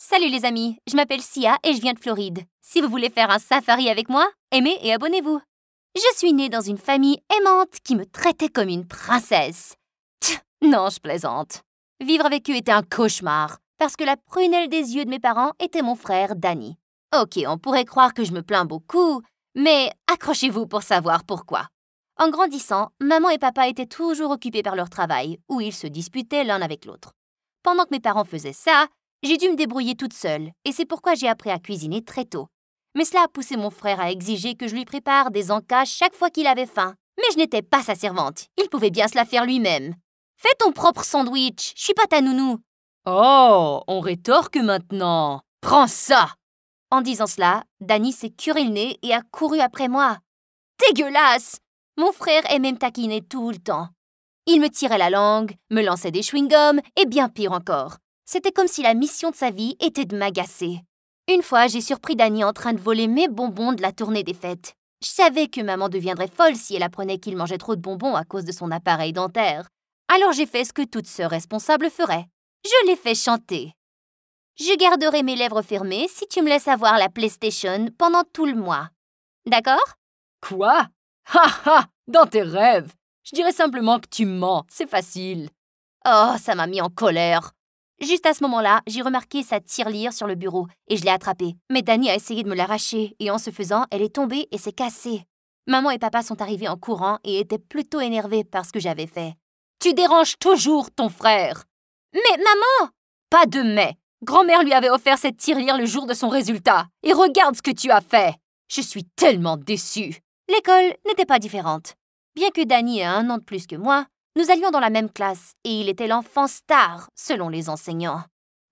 Salut les amis, je m'appelle Sia et je viens de Floride. Si vous voulez faire un safari avec moi, aimez et abonnez-vous. Je suis née dans une famille aimante qui me traitait comme une princesse. Tch, non, je plaisante. Vivre avec eux était un cauchemar, parce que la prunelle des yeux de mes parents était mon frère Danny. Ok, on pourrait croire que je me plains beaucoup, mais accrochez-vous pour savoir pourquoi. En grandissant, maman et papa étaient toujours occupés par leur travail, où ils se disputaient l'un avec l'autre. Pendant que mes parents faisaient ça, j'ai dû me débrouiller toute seule, et c'est pourquoi j'ai appris à cuisiner très tôt. Mais cela a poussé mon frère à exiger que je lui prépare des encas chaque fois qu'il avait faim. Mais je n'étais pas sa servante, il pouvait bien se la faire lui-même. Fais ton propre sandwich, je suis pas ta nounou. Oh, on rétorque maintenant. Prends ça En disant cela, Danny s'est curé le nez et a couru après moi. Dégueulasse Mon frère aimait me taquiner tout le temps. Il me tirait la langue, me lançait des chewing-gums et bien pire encore. C'était comme si la mission de sa vie était de m'agacer. Une fois, j'ai surpris Danny en train de voler mes bonbons de la tournée des fêtes. Je savais que maman deviendrait folle si elle apprenait qu'il mangeait trop de bonbons à cause de son appareil dentaire. Alors j'ai fait ce que toute sœur responsable ferait. Je l'ai fait chanter. Je garderai mes lèvres fermées si tu me laisses avoir la PlayStation pendant tout le mois. D'accord Quoi Ha ha Dans tes rêves Je dirais simplement que tu mens, c'est facile. Oh, ça m'a mis en colère. Juste à ce moment-là, j'ai remarqué sa tirelire sur le bureau et je l'ai attrapée. Mais Danny a essayé de me l'arracher et en se faisant, elle est tombée et s'est cassée. Maman et papa sont arrivés en courant et étaient plutôt énervés par ce que j'avais fait. Tu déranges toujours ton frère Mais maman Pas de mais Grand-mère lui avait offert cette tirelire le jour de son résultat. Et regarde ce que tu as fait Je suis tellement déçue L'école n'était pas différente. Bien que Danny ait un an de plus que moi, nous allions dans la même classe et il était l'enfant star, selon les enseignants.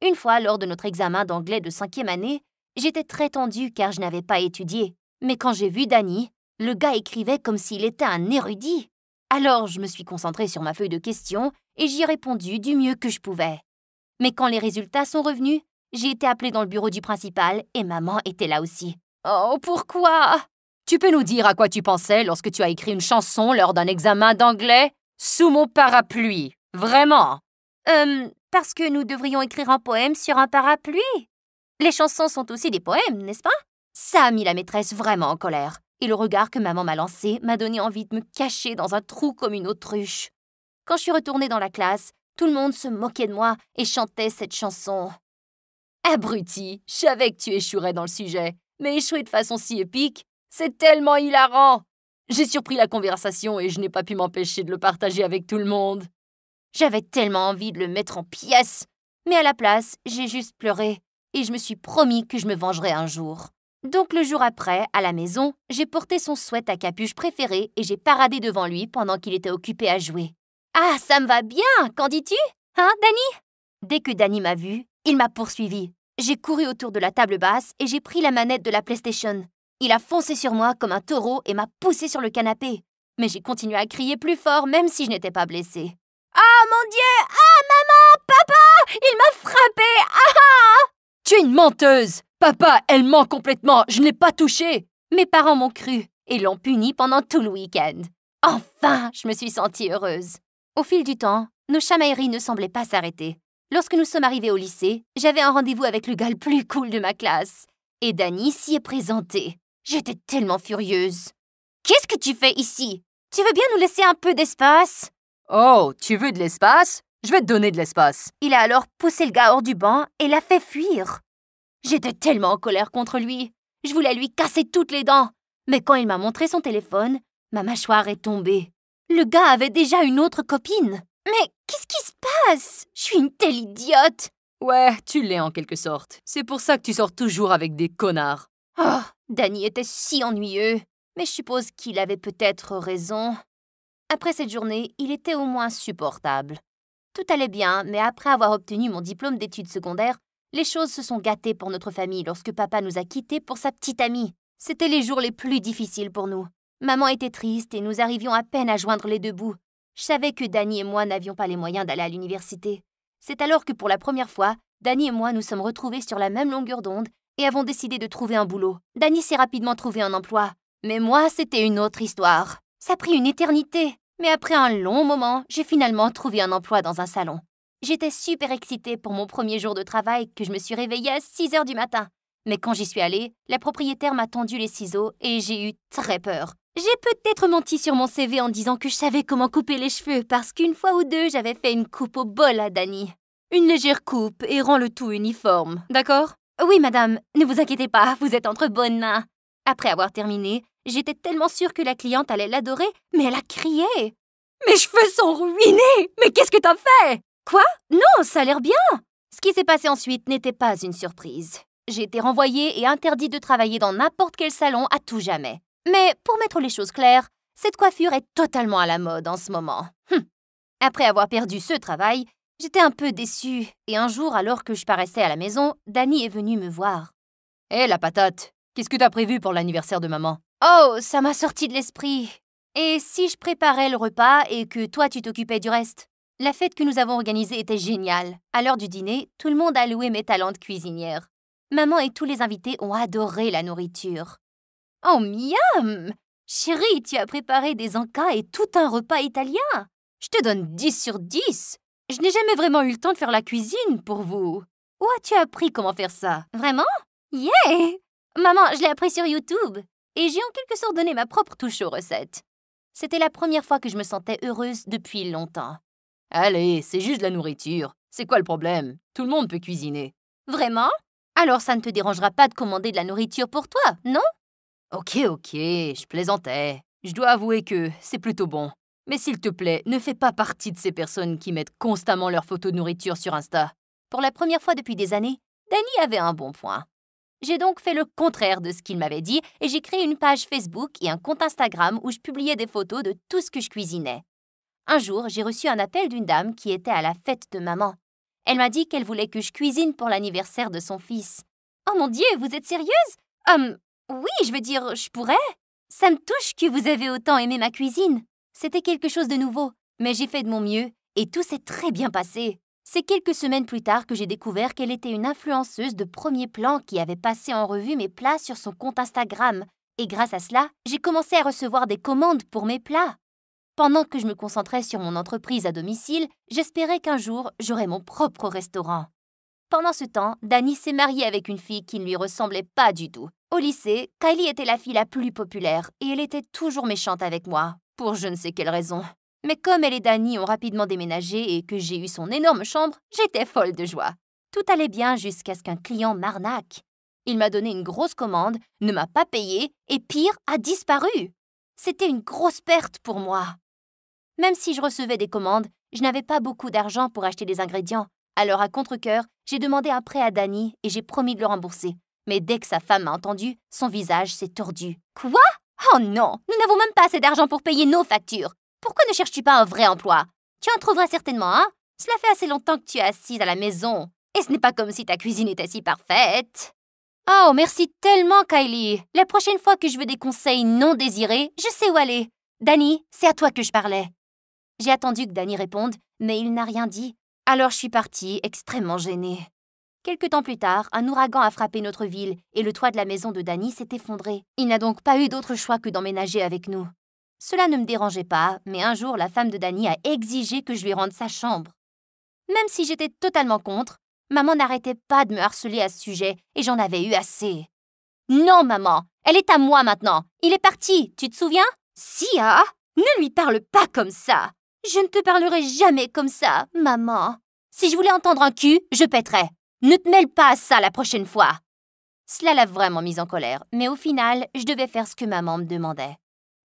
Une fois, lors de notre examen d'anglais de cinquième année, j'étais très tendue car je n'avais pas étudié. Mais quand j'ai vu Danny, le gars écrivait comme s'il était un érudit. Alors je me suis concentrée sur ma feuille de questions et j'y ai répondu du mieux que je pouvais. Mais quand les résultats sont revenus, j'ai été appelée dans le bureau du principal et maman était là aussi. Oh, pourquoi Tu peux nous dire à quoi tu pensais lorsque tu as écrit une chanson lors d'un examen d'anglais sous mon parapluie, vraiment Euh, parce que nous devrions écrire un poème sur un parapluie Les chansons sont aussi des poèmes, n'est-ce pas Ça a mis la maîtresse vraiment en colère, et le regard que maman m'a lancé m'a donné envie de me cacher dans un trou comme une autruche. Quand je suis retournée dans la classe, tout le monde se moquait de moi et chantait cette chanson. Abruti, je savais que tu échouerais dans le sujet, mais échouer de façon si épique, c'est tellement hilarant j'ai surpris la conversation et je n'ai pas pu m'empêcher de le partager avec tout le monde. J'avais tellement envie de le mettre en pièces, mais à la place, j'ai juste pleuré et je me suis promis que je me vengerais un jour. Donc le jour après, à la maison, j'ai porté son sweat à capuche préféré et j'ai paradé devant lui pendant qu'il était occupé à jouer. Ah, ça me va bien, qu'en dis-tu Hein, Danny Dès que Danny m'a vu, il m'a poursuivi. J'ai couru autour de la table basse et j'ai pris la manette de la PlayStation. Il a foncé sur moi comme un taureau et m'a poussé sur le canapé. Mais j'ai continué à crier plus fort même si je n'étais pas blessée. Ah mon Dieu Ah maman Papa Il m'a frappé Ah, ah Tu es une menteuse Papa, elle ment complètement Je ne l'ai pas touchée Mes parents m'ont cru et l'ont punie pendant tout le week-end. Enfin Je me suis sentie heureuse. Au fil du temps, nos chamailleries ne semblaient pas s'arrêter. Lorsque nous sommes arrivés au lycée, j'avais un rendez-vous avec le gars le plus cool de ma classe. Et Danny s'y est présenté. J'étais tellement furieuse. Qu'est-ce que tu fais ici Tu veux bien nous laisser un peu d'espace Oh, tu veux de l'espace Je vais te donner de l'espace. Il a alors poussé le gars hors du banc et l'a fait fuir. J'étais tellement en colère contre lui. Je voulais lui casser toutes les dents. Mais quand il m'a montré son téléphone, ma mâchoire est tombée. Le gars avait déjà une autre copine. Mais qu'est-ce qui se passe Je suis une telle idiote. Ouais, tu l'es en quelque sorte. C'est pour ça que tu sors toujours avec des connards. Oh, Danny était si ennuyeux, mais je suppose qu'il avait peut-être raison. Après cette journée, il était au moins supportable. Tout allait bien, mais après avoir obtenu mon diplôme d'études secondaires, les choses se sont gâtées pour notre famille lorsque papa nous a quittés pour sa petite amie. C'étaient les jours les plus difficiles pour nous. Maman était triste et nous arrivions à peine à joindre les deux bouts. Je savais que Danny et moi n'avions pas les moyens d'aller à l'université. C'est alors que pour la première fois, Danny et moi nous sommes retrouvés sur la même longueur d'onde et avons décidé de trouver un boulot. Danny s'est rapidement trouvé un emploi. Mais moi, c'était une autre histoire. Ça a pris une éternité. Mais après un long moment, j'ai finalement trouvé un emploi dans un salon. J'étais super excitée pour mon premier jour de travail que je me suis réveillée à 6 heures du matin. Mais quand j'y suis allée, la propriétaire m'a tendu les ciseaux et j'ai eu très peur. J'ai peut-être menti sur mon CV en disant que je savais comment couper les cheveux parce qu'une fois ou deux, j'avais fait une coupe au bol à Danny. Une légère coupe et rend le tout uniforme, d'accord oui, madame, ne vous inquiétez pas, vous êtes entre bonnes mains. Après avoir terminé, j'étais tellement sûre que la cliente allait l'adorer, mais elle a crié. Mes cheveux sont ruinés Mais qu'est-ce que t'as fait Quoi Non, ça a l'air bien Ce qui s'est passé ensuite n'était pas une surprise. J'ai été renvoyée et interdite de travailler dans n'importe quel salon à tout jamais. Mais pour mettre les choses claires, cette coiffure est totalement à la mode en ce moment. Hum. Après avoir perdu ce travail, J'étais un peu déçue, et un jour, alors que je paraissais à la maison, Danny est venu me voir. Eh la patate Qu'est-ce que t'as prévu pour l'anniversaire de maman Oh, ça m'a sorti de l'esprit Et si je préparais le repas et que toi, tu t'occupais du reste La fête que nous avons organisée était géniale. À l'heure du dîner, tout le monde a loué mes talents de cuisinière. Maman et tous les invités ont adoré la nourriture. Oh, miam Chérie, tu as préparé des encas et tout un repas italien Je te donne 10 sur 10 je n'ai jamais vraiment eu le temps de faire la cuisine pour vous. Où as-tu appris comment faire ça Vraiment Yeah Maman, je l'ai appris sur YouTube. Et j'ai en quelque sorte donné ma propre touche aux recettes. C'était la première fois que je me sentais heureuse depuis longtemps. Allez, c'est juste de la nourriture. C'est quoi le problème Tout le monde peut cuisiner. Vraiment Alors ça ne te dérangera pas de commander de la nourriture pour toi, non Ok, ok, je plaisantais. Je dois avouer que c'est plutôt bon. Mais s'il te plaît, ne fais pas partie de ces personnes qui mettent constamment leurs photos de nourriture sur Insta. Pour la première fois depuis des années, Danny avait un bon point. J'ai donc fait le contraire de ce qu'il m'avait dit et j'ai créé une page Facebook et un compte Instagram où je publiais des photos de tout ce que je cuisinais. Un jour, j'ai reçu un appel d'une dame qui était à la fête de maman. Elle m'a dit qu'elle voulait que je cuisine pour l'anniversaire de son fils. Oh mon Dieu, vous êtes sérieuse Hum, oui, je veux dire, je pourrais. Ça me touche que vous avez autant aimé ma cuisine. C'était quelque chose de nouveau, mais j'ai fait de mon mieux et tout s'est très bien passé. C'est quelques semaines plus tard que j'ai découvert qu'elle était une influenceuse de premier plan qui avait passé en revue mes plats sur son compte Instagram. Et grâce à cela, j'ai commencé à recevoir des commandes pour mes plats. Pendant que je me concentrais sur mon entreprise à domicile, j'espérais qu'un jour, j'aurais mon propre restaurant. Pendant ce temps, Danny s'est mariée avec une fille qui ne lui ressemblait pas du tout. Au lycée, Kylie était la fille la plus populaire et elle était toujours méchante avec moi. Pour je ne sais quelle raison. Mais comme elle et Danny ont rapidement déménagé et que j'ai eu son énorme chambre, j'étais folle de joie. Tout allait bien jusqu'à ce qu'un client m'arnaque. Il m'a donné une grosse commande, ne m'a pas payé et pire, a disparu. C'était une grosse perte pour moi. Même si je recevais des commandes, je n'avais pas beaucoup d'argent pour acheter des ingrédients. Alors à contre-cœur, j'ai demandé un prêt à Danny et j'ai promis de le rembourser. Mais dès que sa femme m'a entendu, son visage s'est tordu. Quoi Oh non, nous n'avons même pas assez d'argent pour payer nos factures. Pourquoi ne cherches-tu pas un vrai emploi Tu en trouveras certainement Hein Cela fait assez longtemps que tu es assise à la maison. Et ce n'est pas comme si ta cuisine était si parfaite. Oh, merci tellement, Kylie. La prochaine fois que je veux des conseils non désirés, je sais où aller. Danny, c'est à toi que je parlais. J'ai attendu que Danny réponde, mais il n'a rien dit. Alors je suis partie, extrêmement gênée. Quelque temps plus tard, un ouragan a frappé notre ville et le toit de la maison de Danny s'est effondré. Il n'a donc pas eu d'autre choix que d'emménager avec nous. Cela ne me dérangeait pas, mais un jour, la femme de Danny a exigé que je lui rende sa chambre. Même si j'étais totalement contre, maman n'arrêtait pas de me harceler à ce sujet et j'en avais eu assez. Non, maman, elle est à moi maintenant. Il est parti, tu te souviens Sia, ne lui parle pas comme ça. Je ne te parlerai jamais comme ça, maman. Si je voulais entendre un cul, je pèterais. Ne te mêle pas à ça la prochaine fois Cela l'a vraiment mise en colère, mais au final, je devais faire ce que maman me demandait.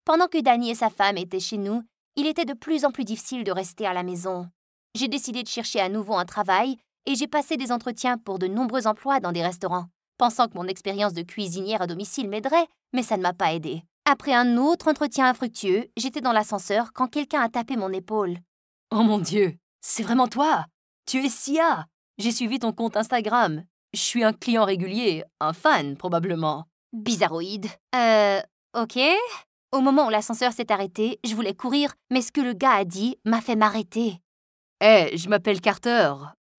Pendant que Danny et sa femme étaient chez nous, il était de plus en plus difficile de rester à la maison. J'ai décidé de chercher à nouveau un travail et j'ai passé des entretiens pour de nombreux emplois dans des restaurants, pensant que mon expérience de cuisinière à domicile m'aiderait, mais ça ne m'a pas aidée. Après un autre entretien infructueux, j'étais dans l'ascenseur quand quelqu'un a tapé mon épaule. Oh mon Dieu, c'est vraiment toi Tu es Sia j'ai suivi ton compte Instagram. Je suis un client régulier, un fan probablement. Bizarroïde. Euh, ok. Au moment où l'ascenseur s'est arrêté, je voulais courir, mais ce que le gars a dit m'a fait m'arrêter. Eh, je m'appelle Carter.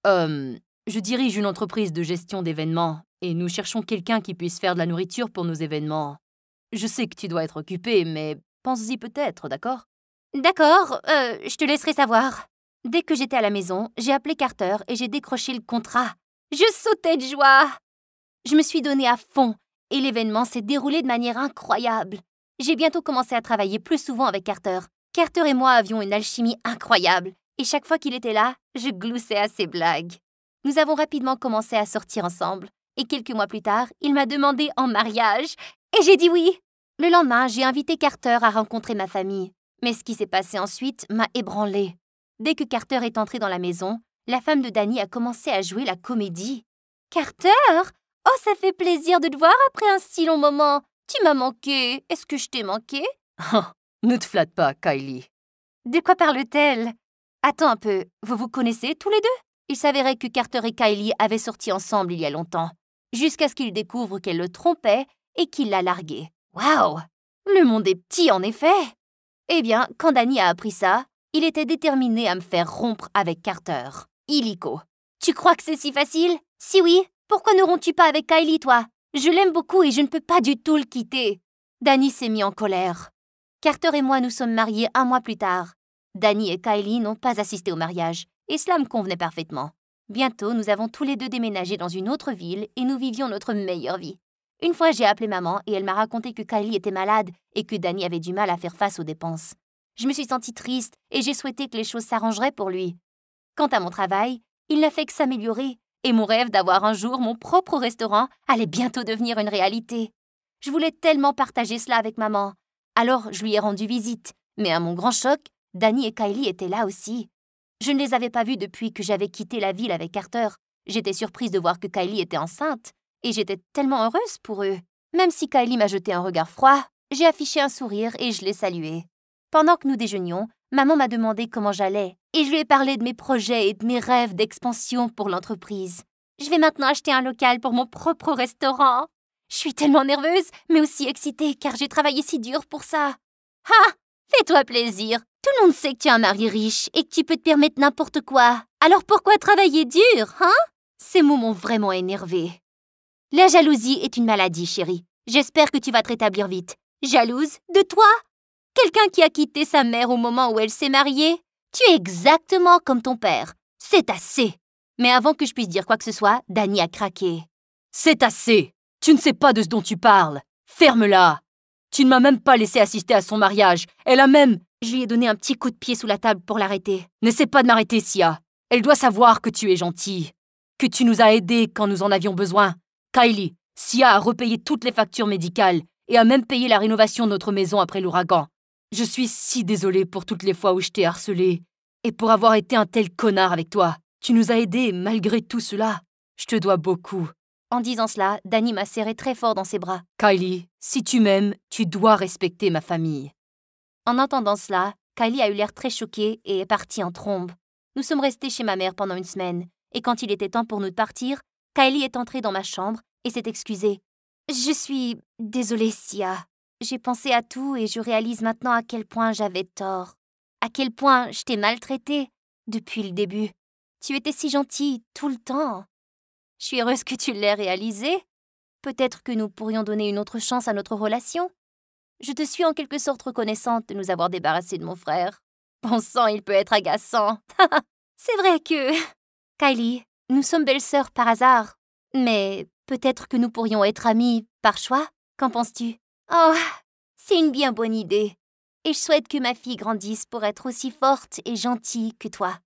Euh, je dirige une entreprise de gestion d'événements et nous cherchons quelqu'un qui puisse faire de la nourriture pour nos événements. Je sais que tu dois être occupé, mais pense-y peut-être, d'accord D'accord, euh, je te laisserai savoir. Dès que j'étais à la maison, j'ai appelé Carter et j'ai décroché le contrat. Je sautais de joie Je me suis donné à fond et l'événement s'est déroulé de manière incroyable. J'ai bientôt commencé à travailler plus souvent avec Carter. Carter et moi avions une alchimie incroyable et chaque fois qu'il était là, je gloussais à ses blagues. Nous avons rapidement commencé à sortir ensemble et quelques mois plus tard, il m'a demandé en mariage et j'ai dit oui. Le lendemain, j'ai invité Carter à rencontrer ma famille. Mais ce qui s'est passé ensuite m'a ébranlée. Dès que Carter est entré dans la maison, la femme de Danny a commencé à jouer la comédie. Carter Oh, ça fait plaisir de te voir après un si long moment. Tu m'as manqué. Est-ce que je t'ai manqué oh, Ne te flatte pas, Kylie. De quoi parle-t-elle Attends un peu, vous vous connaissez tous les deux Il s'avérait que Carter et Kylie avaient sorti ensemble il y a longtemps, jusqu'à ce qu'il découvre qu'elle le trompait et qu'il l'a larguée. « Waouh Le monde est petit, en effet Eh bien, quand Danny a appris ça, il était déterminé à me faire rompre avec Carter. Illico. Tu crois que c'est si facile Si oui, pourquoi ne romps-tu pas avec Kylie, toi Je l'aime beaucoup et je ne peux pas du tout le quitter. Danny s'est mis en colère. Carter et moi nous sommes mariés un mois plus tard. Danny et Kylie n'ont pas assisté au mariage, et cela me convenait parfaitement. Bientôt, nous avons tous les deux déménagé dans une autre ville et nous vivions notre meilleure vie. Une fois, j'ai appelé maman et elle m'a raconté que Kylie était malade et que Danny avait du mal à faire face aux dépenses. Je me suis sentie triste et j'ai souhaité que les choses s'arrangeraient pour lui. Quant à mon travail, il n'a fait que s'améliorer et mon rêve d'avoir un jour mon propre restaurant allait bientôt devenir une réalité. Je voulais tellement partager cela avec maman. Alors je lui ai rendu visite, mais à mon grand choc, Danny et Kylie étaient là aussi. Je ne les avais pas vus depuis que j'avais quitté la ville avec Carter. J'étais surprise de voir que Kylie était enceinte, et j'étais tellement heureuse pour eux. Même si Kylie m'a jeté un regard froid, j'ai affiché un sourire et je l'ai saluée. Pendant que nous déjeunions, maman m'a demandé comment j'allais, et je lui ai parlé de mes projets et de mes rêves d'expansion pour l'entreprise. Je vais maintenant acheter un local pour mon propre restaurant. Je suis tellement nerveuse, mais aussi excitée, car j'ai travaillé si dur pour ça. Ah Fais-toi plaisir. Tout le monde sait que tu as un mari riche et que tu peux te permettre n'importe quoi. Alors pourquoi travailler dur, hein Ces mots m'ont vraiment énervée. La jalousie est une maladie, chérie. J'espère que tu vas te rétablir vite. Jalouse de toi Quelqu'un qui a quitté sa mère au moment où elle s'est mariée Tu es exactement comme ton père. C'est assez. Mais avant que je puisse dire quoi que ce soit, Danny a craqué. C'est assez. Tu ne sais pas de ce dont tu parles. Ferme-la. Tu ne m'as même pas laissé assister à son mariage. Elle a même... Je lui ai donné un petit coup de pied sous la table pour l'arrêter. N'essaie pas de m'arrêter, Sia. Elle doit savoir que tu es gentille. Que tu nous as aidés quand nous en avions besoin. Kylie, Sia a repayé toutes les factures médicales et a même payé la rénovation de notre maison après l'ouragan. Je suis si désolée pour toutes les fois où je t'ai harcelé et pour avoir été un tel connard avec toi. Tu nous as aidés malgré tout cela. Je te dois beaucoup. En disant cela, Danny m'a serré très fort dans ses bras. Kylie, si tu m'aimes, tu dois respecter ma famille. En entendant cela, Kylie a eu l'air très choquée et est partie en trombe. Nous sommes restés chez ma mère pendant une semaine, et quand il était temps pour nous de partir, Kylie est entrée dans ma chambre et s'est excusée. Je suis désolée, Sia. J'ai pensé à tout et je réalise maintenant à quel point j'avais tort. À quel point je t'ai maltraité depuis le début. Tu étais si gentille tout le temps. Je suis heureuse que tu l'aies réalisé. Peut-être que nous pourrions donner une autre chance à notre relation. Je te suis en quelque sorte reconnaissante de nous avoir débarrassés de mon frère. pensant il peut être agaçant. C'est vrai que... Kylie, nous sommes belles-sœurs par hasard. Mais peut-être que nous pourrions être amies par choix. Qu'en penses-tu Oh, c'est une bien bonne idée. Et je souhaite que ma fille grandisse pour être aussi forte et gentille que toi.